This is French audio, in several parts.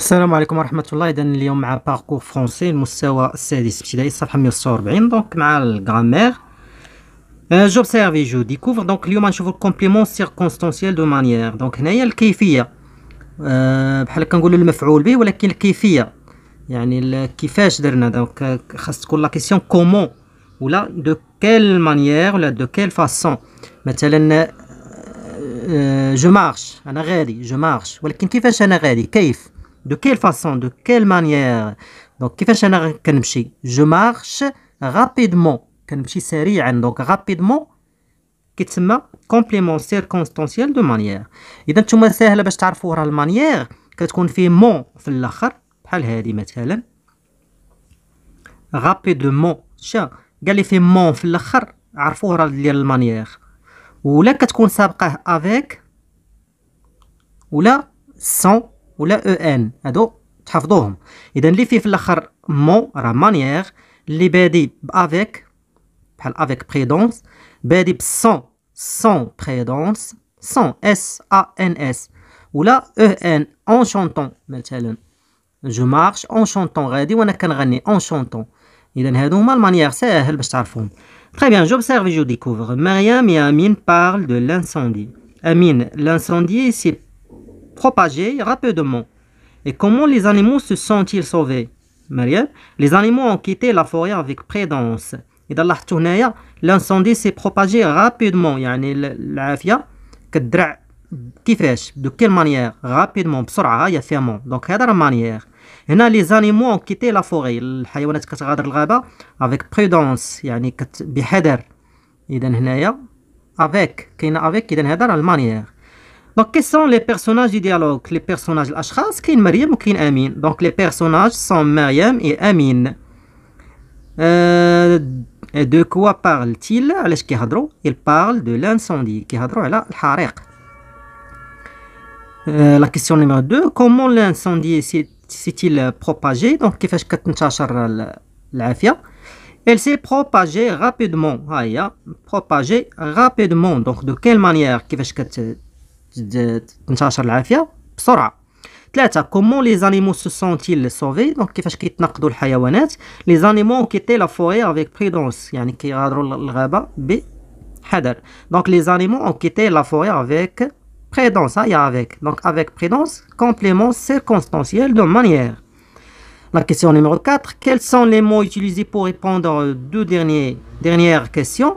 السلام عليكم ورحمة الله إذا اليوم مع باركور فرونسي المستوى السادس ابتدائي الصفحة 146 دونك مع الغرامير جوب سيرفي جو ديكوفر دونك اليوم غنشوفو الكومبليمون سيركونستونسيال دو مانيير دونك هنايا الكيفية euh, بحال كنقولو المفعول به ولكن الكيفية يعني كيفاش درنا دونك خاص تكون لا كيسيون كومون ولا دو كيل مانيير ولا دو كيل فاسون مثلا جو آه، مارش آه، انا غادي جو مارش ولكن كيفاش انا غادي كيف دو كيل فاسون دو كيل مانيير دونك كيفاش انا كنمشي جو مارش رابيدمون كنمشي سريعا دونك رابيدمون كيتسمى كومبليمون سيركونستانسييل دو مانيير اذا نتوما ساهله باش تعرفوا راه المانيير كتكون فيه مون في الاخر بحال هذه مثلا رابيدمون شا قال لي فيه مون في الاخر عرفوه راه ديال المانيير ولا كتكون سابقه افيك ولا سون ولا او ان هادو تحفظوهم اذا اللي فيه في الاخر مو راه مانيير اللي بادي بافيك بحال افيك sans بادي sans s بريدونس n اس ا ان اس ولا او ان اون شونطون مثلا جو مارش اون شونطون غادي وانا كنغني اون شونطون اذا هادو هما المانيير ساهل Très bien, j'observe et je découvre. Mariam et Amine parlent de l'incendie. Amine, l'incendie, c'est Propager rapidement. Et comment les animaux se sont-ils sauvés, Les animaux ont quitté la forêt avec prudence. Et dans la tournée l'incendie s'est propagé rapidement. Yani la via qui kifesh? De quelle manière? Rapidement, Donc, ya fermant. Donc, yadar manier. Et là, les animaux ont quitté la forêt. avec prudence. avec kina avec donc, quels sont les personnages du dialogue Les personnages, l'Ashras, qui Mariam ou qui Amin. Donc, les personnages sont Mariam et Amin. Euh, de quoi parle-t-il Il parle de l'incendie. Euh, la question numéro 2, comment l'incendie s'est-il propagé Donc, elle s'est propagée rapidement. Ah, propagée rapidement. Donc, de quelle manière de Comment les animaux se sont-ils sauvés Les animaux ont quitté la forêt avec prudence. Donc les animaux ont quitté la forêt avec prudence. Hein، Donc avec prudence, complément circonstanciel de manière. La question numéro 4, quels sont les mots utilisés pour répondre aux deux dernières questions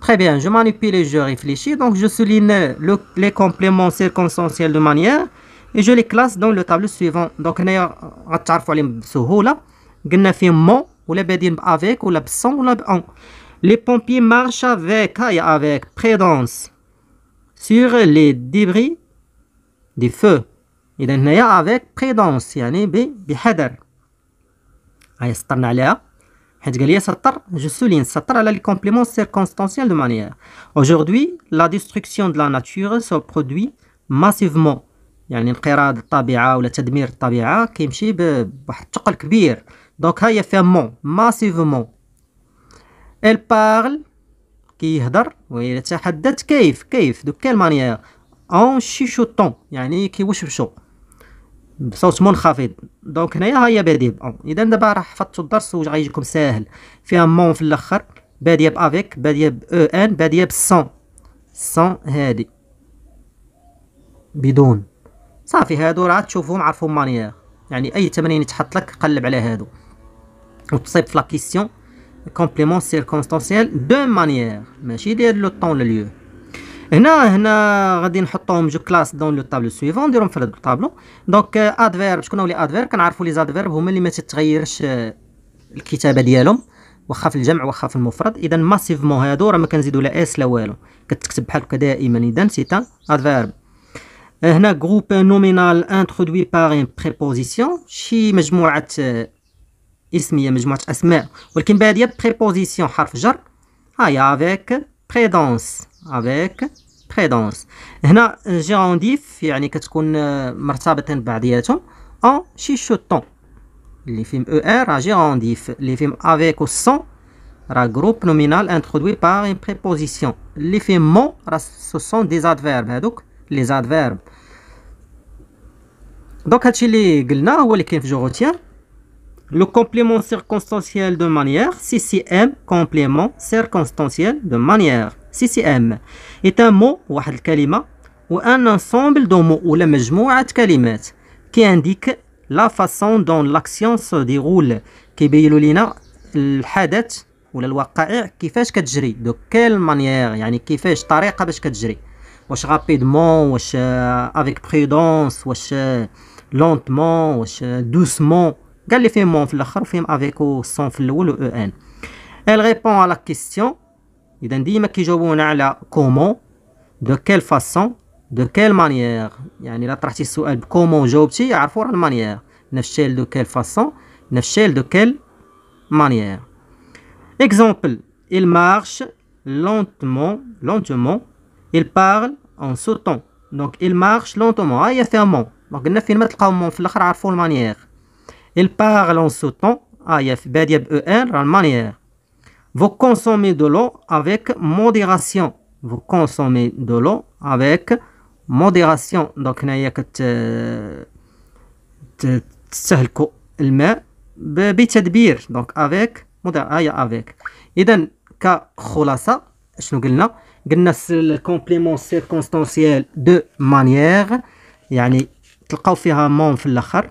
Très bien, je manipule et je réfléchis. Donc, je souligne les compléments circonstanciels de manière et je les classe dans le tableau suivant. Donc, هنا غتعرفوا عليهم بسهولة. قلنا فيه ou sans, ou avec, ou بسون ou بأون. Les pompiers marchent avec, prudence avec, prédence sur les débris des feux. y هنايا avec prédence يعني بحذر. هيا سطرنا عليها. Je souligne, Satar a le complément circonstanciel. de manière. Aujourd'hui, la destruction de la nature se produit massivement. Il y a un Imperat de Tabea ou le Tchadmir de Tabea qui m'a dit que c'était un chakalkvir. Donc, il y a effectivement massivement. Elle parle de la cave. De quelle manière En chuchoton. Il y a un kiwishouchou. بصوت منخفض دونك هنايا هي باديه بأون اذا دابا راه حفظتوا الدرس وغيجيكم ساهل فيها مون في الاخر باديه بافيك باديه ب او e ان باديه ب 100 هادي بدون صافي هادو راه تشوفهم عرفوهم مانيير يعني اي تمرين يتحط لك قلب على هادو وتصيب في لا كيسيون كومبليمون سيركونستونسيال دو مانيير ماشي دير لو طون لو ليو هنا هنا غادي نحطوهم جو كلاس دون لو طابلو سويفون نديرهم في هذا الطابلو دونك ادفيرب آه، شكون هو لي ادفيرب كنعرفوا لي زادفيرب هما اللي ما تتغيرش آه، الكتابه ديالهم واخا في الجمع واخا في المفرد اذا ماسيفمون هادو راه ما كنزيدو لا اس لا والو كتكتب بحال هكا دائما اذا سيتا ادفيرب هنا جروب نومينال انترودوي باغ ان بريبوزيسيون شي مجموعه آه، اسميه مجموعه اسماء ولكن باديه بريبوزيسيون حرف جر هاي افيك بريدونس Avec prédence. Nous avons un gérandif, c'est un gérandif, en chichotant. Les films ER, c'est un gérandif. Les films avec ou son c'est un groupe nominal introduit par une préposition. Les films non, ce sont des adverbes. Hein, donc, les adverbes. Donc, nous avons un gérandif, je retiens. Le complément circonstanciel de manière, CCM, complément circonstanciel de manière, CCM, est un mot, ou ou un ensemble de mots ou la qui indique la façon dont l'action se déroule, qui lina الحدث ولا الوقائع كيفاش كتجري quelle كيل مانيير يعني كيفاش طريقه باش كتجري واش واش avec prudence واش لونتمون euh, euh, doucement. Quel est le film Monflakar euh, ou le film e avec son flou, le EN Elle répond à la question. Il dit, mais qui joue au monde Comment De quelle façon De quelle manière Il y a une attraction sur elle. Comment Je vous dis, il y a une façon. nest de quelle façon N'est-ce de quelle manière Exemple, il marche lentement, lentement. Il parle en sautant. Donc, il marche lentement. Ah, il fait un mot. Donc, il ne fait pas de mettre mon Flakar à une manière. Il parle en sautant. a de manière. Vous consommez de l'eau avec modération. Vous consommez de l'eau avec modération. Donc, il ah, y a que بتدبير دونك افيك a هيا de اذا كخلاصه شنو قلنا قلنا دو مانيير يعني تلقاو فيها مون في الاخر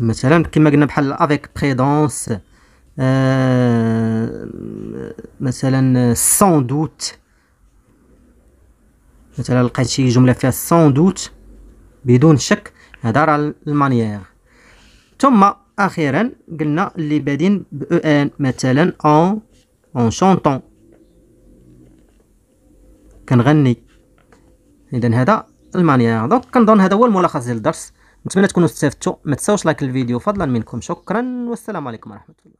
مثلا كما قلنا بحال افيك آه، بريدونس مثلا سون دوت مثلا لقيت شي جمله فيها سون دوت بدون شك هذا راه المانيير ثم اخيرا قلنا اللي بادين ب ان e مثلا اون اون شونطون كنغني اذا هذا المانيير دونك كنظن هذا هو الملخص ديال الدرس نتمنى تكونوا استفدتوا ما تنساوش لايك الفيديو فضلا منكم شكرا والسلام عليكم ورحمه الله